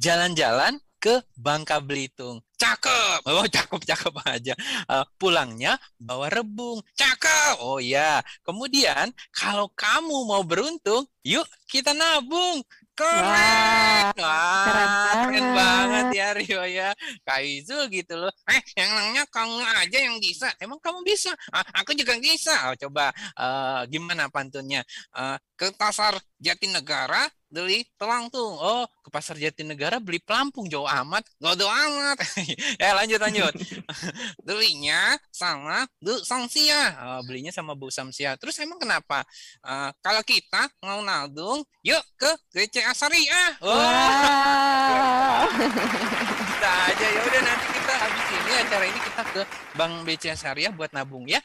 jalan-jalan ke Bangka Belitung. Cakep. Oh, cakep-cakep aja. Uh, pulangnya bawa rebung. Cakep. Oh iya, Kemudian kalau kamu mau beruntung, yuk kita nabung. Keren. Wah, Wah keren, banget. keren banget ya Rio ya. Kaizu gitu loh. Eh, yang nanya kamu aja yang bisa. Emang kamu bisa? Ah, aku juga bisa. Oh, coba uh, gimana pantunnya? Uh, ke pasar Jatinegara beli Telang tuh. Oh, ke pasar Jatinegara beli pelampung jauh amat. gak jauh amat. eh lanjut lanjut. belinya sama Bu Samsia. Oh, belinya sama Bu Samsia. Terus emang kenapa? Uh, kalau kita mau nadung, yuk ke Asari ah Oh. Wow. kita aja ya udah nanti kita habis ini acara ini kita ke Bank BCA Syariah buat nabung ya.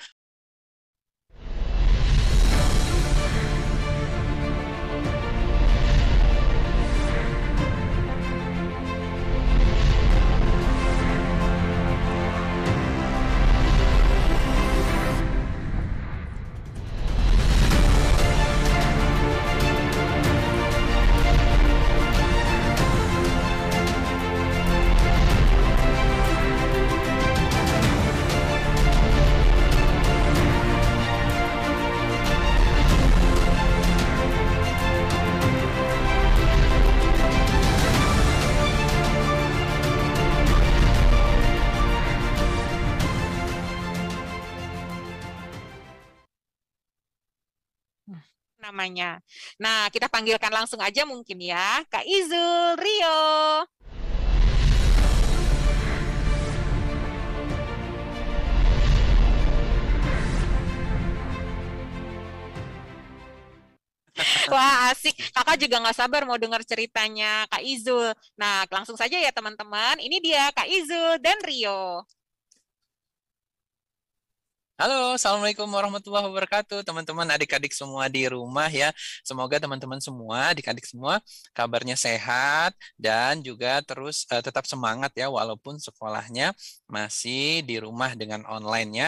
Hmm. namanya. Nah, kita panggilkan langsung aja mungkin ya, Kak Izul Rio. Wah asik, kakak juga nggak sabar mau dengar ceritanya Kak Izul. Nah langsung saja ya teman-teman, ini dia Kak Izul dan Rio. Halo, assalamualaikum warahmatullahi wabarakatuh, teman-teman adik-adik semua di rumah ya. Semoga teman-teman semua, adik-adik semua, kabarnya sehat dan juga terus uh, tetap semangat ya, walaupun sekolahnya masih di rumah dengan online ya.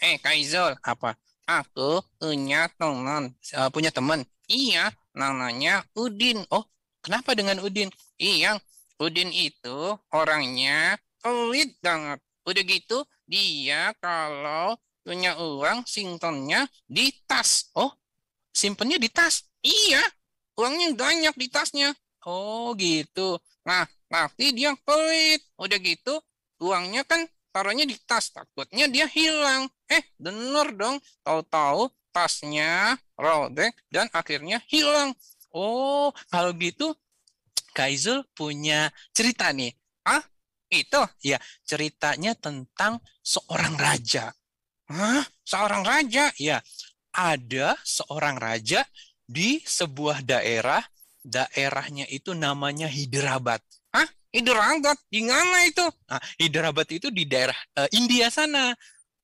Eh, Kaizol, apa? Aku punya teman, uh, punya teman. Iya, namanya Udin. Oh, kenapa dengan Udin? Iya, Udin itu orangnya pelit banget. Udah gitu, dia kalau punya uang singtonnya di tas. Oh, simpennya di tas. Iya, uangnya banyak di tasnya. Oh gitu. Nah, nanti dia pelit. Udah gitu, uangnya kan taruhnya di tas. Takutnya dia hilang. Eh, denger dong. Tahu-tahu tasnya robek dan akhirnya hilang. Oh, kalau gitu Kaizul punya cerita nih. Ah, itu ya ceritanya tentang seorang raja. Hah? Seorang raja? Ya, ada seorang raja di sebuah daerah. Daerahnya itu namanya Hyderabad Hah? Hyderabad Di mana itu? Nah, itu di daerah uh, India sana.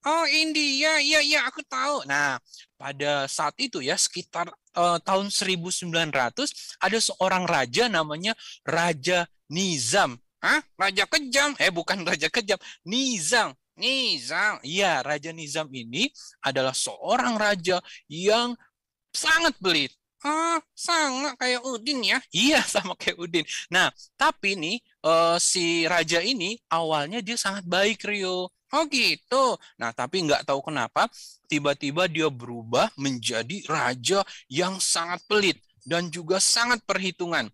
Oh India, iya iya aku tahu. Nah pada saat itu ya sekitar uh, tahun 1900 ada seorang raja namanya Raja Nizam. Hah? Raja kejam? Eh bukan raja kejam, Nizam. Nizam. Iya, Raja Nizam ini adalah seorang raja yang sangat pelit, Ah, sangat kayak Udin ya. Iya, sama kayak Udin. Nah, tapi nih uh, si raja ini awalnya dia sangat baik Rio. Oh gitu. Nah, tapi nggak tahu kenapa tiba-tiba dia berubah menjadi raja yang sangat pelit dan juga sangat perhitungan.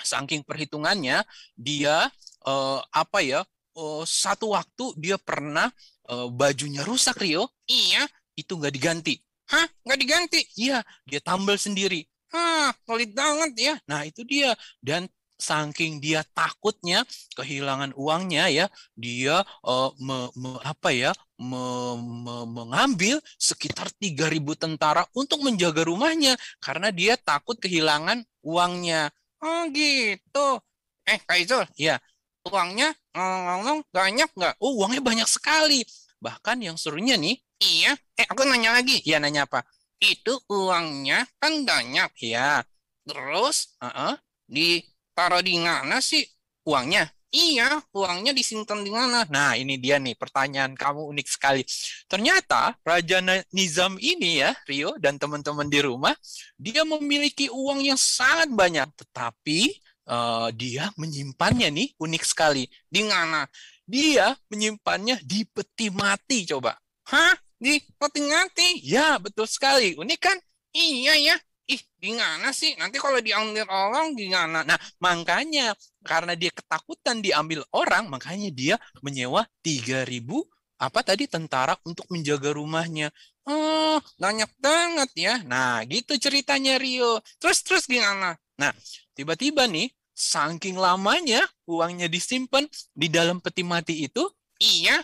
Saking perhitungannya, dia eh, apa ya Oh satu waktu dia pernah uh, bajunya rusak Rio. Iya, itu nggak diganti. Hah? Nggak diganti? Iya, dia tambal sendiri. Hah, pelit banget ya. Nah, itu dia. Dan saking dia takutnya kehilangan uangnya ya dia uh, me, me, apa ya me, me, mengambil sekitar 3000 tentara untuk menjaga rumahnya karena dia takut kehilangan uangnya oh gitu eh Kaizul ya uangnya ngomong banyak nggak? Oh, uangnya banyak sekali. Bahkan yang serunya nih, iya, eh aku nanya lagi. iya nanya apa? Itu uangnya kan banyak ya. Terus, uh -uh, ditaruh di mana sih uangnya? Iya, uangnya disimpan di mana? Nah, ini dia nih pertanyaan kamu unik sekali. Ternyata Raja Nizam ini ya, Rio dan teman-teman di rumah, dia memiliki uang yang sangat banyak, tetapi uh, dia menyimpannya nih unik sekali di mana dia menyimpannya di peti mati coba hah di peti mati ya betul sekali unik kan iya ya ih gimana sih nanti kalau diambil orang gimana nah makanya karena dia ketakutan diambil orang makanya dia menyewa tiga ribu apa tadi tentara untuk menjaga rumahnya oh banyak banget ya nah gitu ceritanya Rio terus terus gimana nah tiba-tiba nih saking lamanya uangnya disimpan di dalam peti mati itu, iya.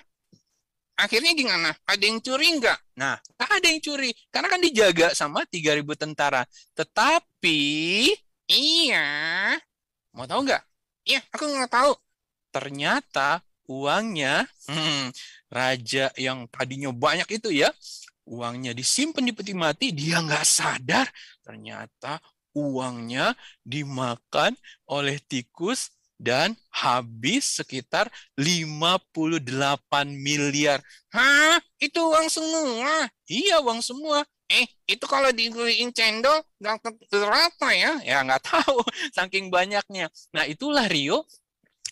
Akhirnya gimana? Ada yang curi nggak? Nah, tak ada yang curi. Karena kan dijaga sama 3.000 tentara. Tetapi, iya. Mau tahu nggak? Iya, aku nggak tahu. Ternyata uangnya, hmm, raja yang tadinya banyak itu ya, uangnya disimpan di peti mati, dia nggak sadar. Ternyata uangnya dimakan oleh tikus dan habis sekitar 58 miliar. Hah? Itu uang semua? Iya, uang semua. Eh, itu kalau dibeliin cendol dapat berapa ya? Ya nggak tahu, saking banyaknya. Nah, itulah Rio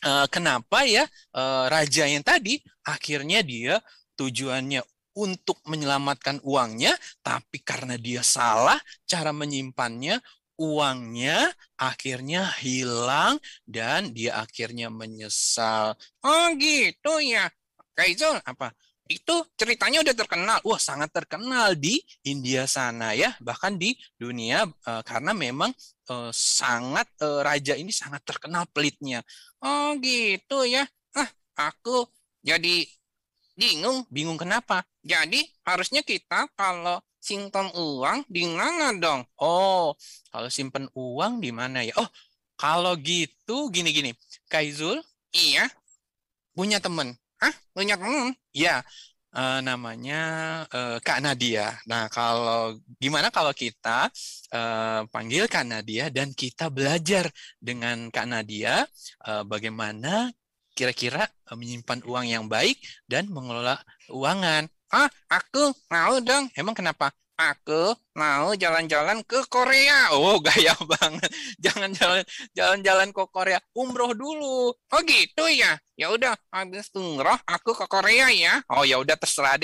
eh, kenapa ya eh, raja yang tadi akhirnya dia tujuannya untuk menyelamatkan uangnya, tapi karena dia salah cara menyimpannya, uangnya akhirnya hilang dan dia akhirnya menyesal. Oh gitu ya. Kaizul apa? Itu ceritanya udah terkenal. Wah, sangat terkenal di India sana ya, bahkan di dunia eh, karena memang eh, sangat eh, raja ini sangat terkenal pelitnya. Oh gitu ya. Ah, aku jadi bingung, bingung kenapa? Jadi harusnya kita kalau simpan uang di mana dong? Oh, kalau simpan uang di mana ya? Oh, kalau gitu gini-gini. Kaizul, iya, punya temen. Hah? Punya temen? Iya, uh, namanya uh, Kak Nadia. Nah, kalau gimana kalau kita uh, panggil Kak Nadia dan kita belajar dengan Kak Nadia uh, bagaimana kira-kira menyimpan uang yang baik dan mengelola uangan. Ah, aku mau dong. Emang kenapa? Aku mau jalan-jalan ke Korea. Oh, gaya banget. Jangan jalan jalan ke Korea. Umroh dulu. Oh, gitu ya. Ya udah, habis umroh aku ke Korea ya. Oh, ya udah terserah deh.